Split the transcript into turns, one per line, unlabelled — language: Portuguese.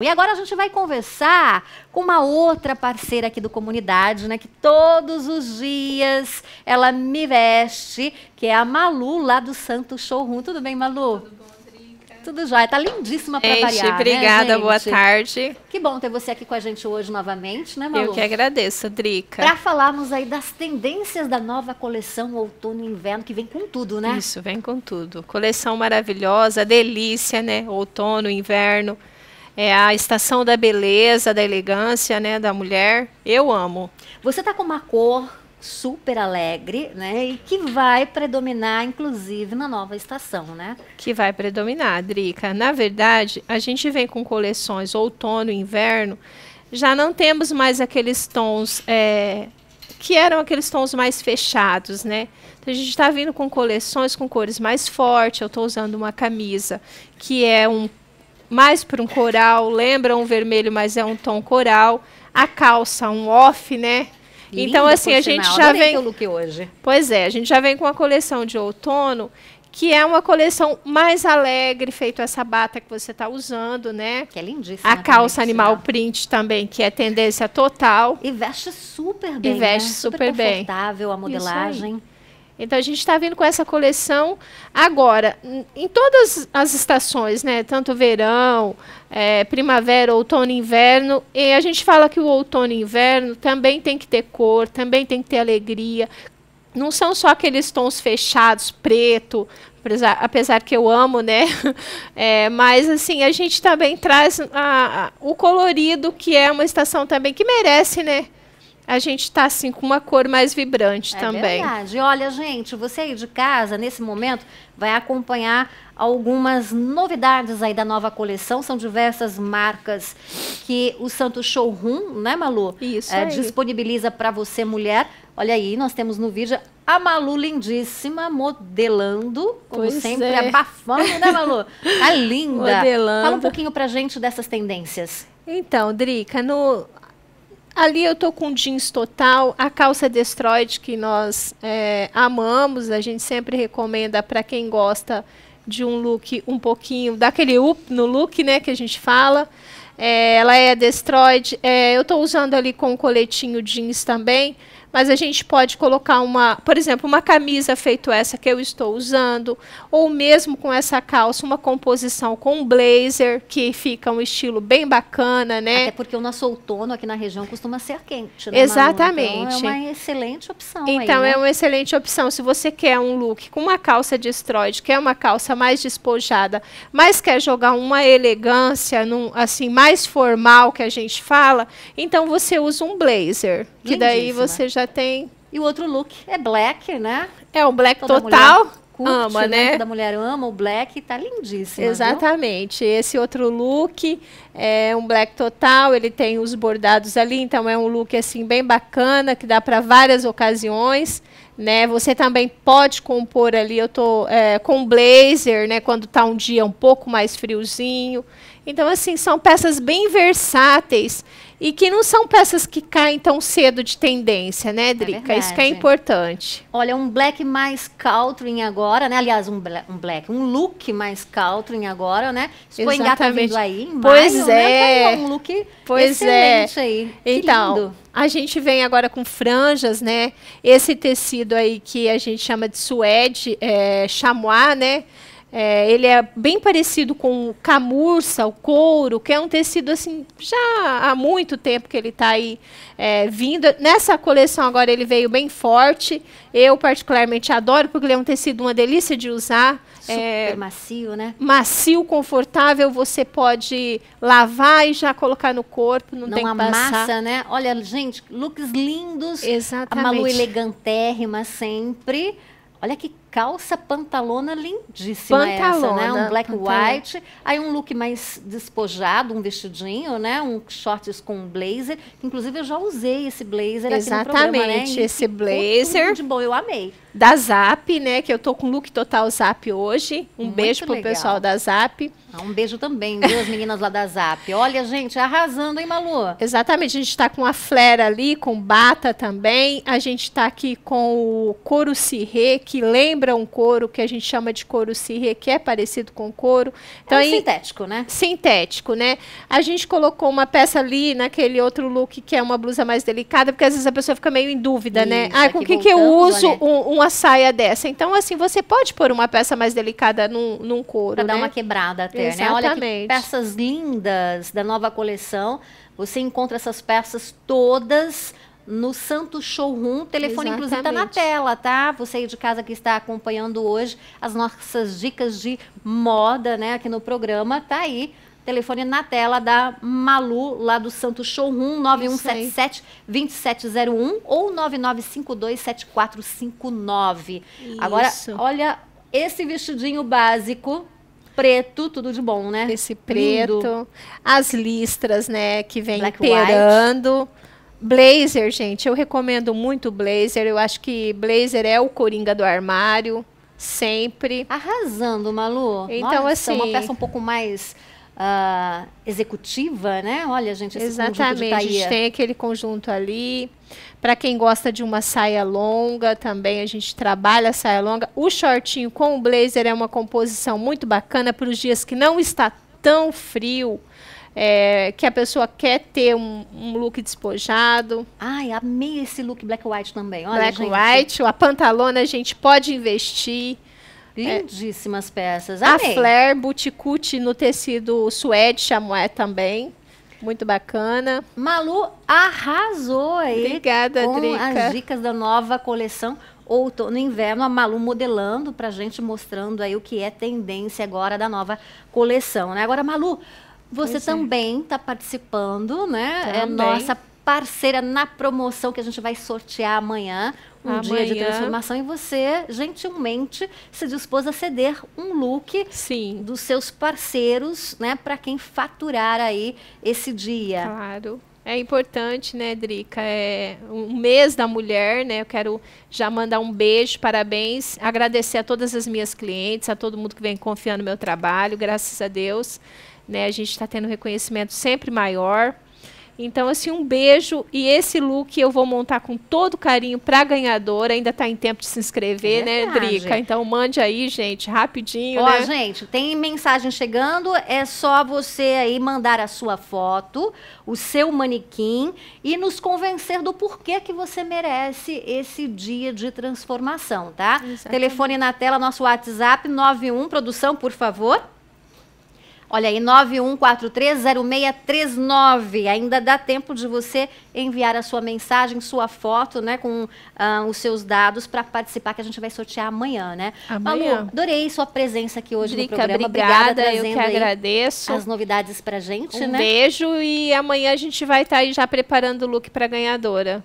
E agora a gente vai conversar com uma outra parceira aqui do Comunidade, né? Que todos os dias ela me veste, que é a Malu lá do Santo Showroom. Tudo bem, Malu? Tudo bom, Drica? Tudo jóia. Tá lindíssima pra gente, variar, né, obrigada, né, boa tarde. Que bom ter você aqui com a gente hoje novamente, né, Malu? Eu que agradeço,
Drica. Para falarmos aí das tendências da nova coleção Outono e Inverno, que vem com tudo, né? Isso, vem com tudo. Coleção maravilhosa, delícia, né? Outono, inverno é a estação da beleza, da elegância, né, da mulher. Eu amo. Você tá com uma cor super alegre, né? E que vai predominar, inclusive, na nova estação, né? Que vai predominar, Drica. Na verdade, a gente vem com coleções outono e inverno. Já não temos mais aqueles tons é, que eram aqueles tons mais fechados, né? Então, a gente está vindo com coleções com cores mais fortes. Eu estou usando uma camisa que é um mais para um coral, lembra um vermelho, mas é um tom coral. A calça, um off, né? Lindo, então, assim, a gente já vem. look hoje. Pois é, a gente já vem com a coleção de outono, que é uma coleção mais alegre, feito essa bata que você está usando, né? Que é lindíssima. A calça animal print também, que é tendência total. E veste super bem. E né? veste né? super, super confortável bem. confortável a modelagem. Então a gente está vindo com essa coleção agora, em todas as estações, né? Tanto verão, é, primavera, outono, inverno. E a gente fala que o outono e inverno também tem que ter cor, também tem que ter alegria. Não são só aqueles tons fechados, preto, apesar, apesar que eu amo, né? É, mas assim, a gente também traz a, a, o colorido, que é uma estação também que merece, né? a gente está assim com uma cor mais vibrante é também. É verdade.
Olha, gente, você aí de casa, nesse momento, vai acompanhar algumas novidades aí da nova coleção. São diversas marcas que o Santo Showroom, né, Malu? Isso. É, disponibiliza para você, mulher. Olha aí, nós temos no vídeo a Malu lindíssima, modelando, como pois sempre, é. abafando, né, Malu?
Tá a linda. Modelando. Fala um pouquinho pra gente dessas tendências. Então, Drica, no Ali eu tô com jeans total, a calça destroyed que nós é, amamos, a gente sempre recomenda para quem gosta de um look um pouquinho, daquele up no look, né, que a gente fala. É, ela é destroyed. É, eu estou usando ali com um coletinho jeans também, mas a gente pode colocar uma, por exemplo, uma camisa feito essa que eu estou usando, ou mesmo com essa calça, uma composição com um blazer, que fica um estilo bem bacana, né? Até porque o nosso outono aqui na região costuma ser quente, né? Exatamente. Então é uma
excelente opção. Então aí, né? é uma
excelente opção. Se você quer um look com uma calça destroyed, quer uma calça mais despojada, mas quer jogar uma elegância, num, assim, mais mais formal que a gente fala, então você usa um blazer, que daí você já tem. E o outro look é black, né? É um black Toda total. Curte, ama, né? né? Da mulher ama o black, tá lindíssimo. Exatamente. Viu? Esse outro look é um black total, ele tem os bordados ali, então é um look assim bem bacana que dá para várias ocasiões. Né, você também pode compor ali, eu tô é, com blazer, né? Quando tá um dia um pouco mais friozinho. Então, assim, são peças bem versáteis e que não são peças que caem tão cedo de tendência, né, é Drica? É Isso que é importante. Olha, um black mais em agora, né? Aliás, um, um
black, um look mais em agora, né? Exatamente. Tá vindo aí em pois maio, é. Né? Um
look pois é. excelente é. aí. então, lindo. a gente vem agora com franjas, né? Esse tecido aí que a gente chama de suede, é, chamois, né? É, ele é bem parecido com camurça, o couro, que é um tecido assim já há muito tempo que ele está aí é, vindo. Nessa coleção agora ele veio bem forte. Eu particularmente adoro porque ele é um tecido uma delícia de usar. É, Super é,
macio, né?
Macio, confortável. Você pode lavar e já colocar no corpo, não, não tem que passar.
né? Olha, gente, looks lindos. Exatamente. A Malu elegantérrima sempre. Olha que calça pantalona lindíssima pantalona, essa, né? Um black pantalona. white, aí um look mais despojado, um vestidinho, né? Um shorts com blazer. Inclusive eu já usei esse blazer Exatamente, aqui no programa, né? esse blazer. de
bom, eu amei. Da Zap, né? Que eu tô com look total Zap hoje. Um Muito beijo pro legal. pessoal da Zap. Ah, um beijo também, viu, as meninas lá da Zap. Olha, gente, arrasando, hein, Malu? Exatamente, a gente tá com a flera ali, com bata também. A gente tá aqui com o coro cirre que lembra lembra um couro que a gente chama de couro cirre, que é parecido com couro. Então, é um aí, sintético, né? Sintético, né? A gente colocou uma peça ali naquele outro look que é uma blusa mais delicada, porque às vezes a pessoa fica meio em dúvida, né? Isso, né? Ah, com o que, que eu uso um, uma saia dessa? Então, assim, você pode pôr uma peça mais delicada num, num couro. Pra né? dar uma quebrada até, Exatamente. né? Olha que peças
lindas da nova coleção. Você encontra essas peças todas no Santo Showroom. O telefone, tá Exatamente. inclusive, está na tela, tá? Você aí de casa que está acompanhando hoje as nossas dicas de moda, né, aqui no programa, tá aí telefone na tela da Malu, lá do Santo Showroom, 9177-2701 ou 99527459. Agora, olha esse vestidinho
básico. Preto, tudo de bom, né? Esse preto, Lindo. as listras, né, que vem Black imperando. White. Blazer, gente, eu recomendo muito Blazer. Eu acho que Blazer é o coringa do armário, sempre. Arrasando, Malu. Então, Nossa, assim. É uma assim, peça um pouco mais. Uh, executiva, né? Olha, gente, esse Exatamente, a gente tem aquele conjunto ali. Para quem gosta de uma saia longa, também a gente trabalha a saia longa. O shortinho com o blazer é uma composição muito bacana para os dias que não está tão frio é, que a pessoa quer ter um, um, look despojado. Ai, amei esse look black white também. Olha, black gente. white, a pantalona a gente pode investir. É, Lindíssimas
é, peças. Amei. A flare
buticute no tecido suede chamoé também. Muito bacana. Malu arrasou aí. Obrigada, com Drica. as dicas
da nova coleção outono e inverno, a Malu modelando pra gente, mostrando aí o que é tendência agora da nova coleção, né? Agora, Malu, você pois é. também está é. participando, né? É também. É nossa parceira na promoção que a gente vai sortear amanhã, um amanhã. dia de transformação, e você gentilmente se dispôs a ceder
um look Sim. dos seus parceiros, né, para quem faturar aí esse dia. Claro. É importante, né, Drica? É um mês da mulher, né? Eu quero já mandar um beijo, parabéns, agradecer a todas as minhas clientes, a todo mundo que vem confiando no meu trabalho, graças a Deus né? A gente está tendo reconhecimento sempre maior. Então, assim, um beijo. E esse look eu vou montar com todo carinho para ganhadora. Ainda está em tempo de se inscrever, é né, Drica? Então, mande aí, gente, rapidinho. Ó, né? gente, tem mensagem chegando. É só você aí mandar a sua
foto, o seu manequim e nos convencer do porquê que você merece esse dia de transformação, tá? Exatamente. Telefone na tela, nosso WhatsApp 91 produção, por favor. Olha aí, 91430639. Ainda dá tempo de você enviar a sua mensagem, sua foto, né, com ah, os seus dados para participar, que a gente vai sortear amanhã, né? Amanhã. Malu, adorei sua presença aqui hoje Drica, no programa. Obrigada, obrigada eu que agradeço. As novidades para gente, um né? beijo
e amanhã a gente vai estar tá aí já preparando o look para ganhadora.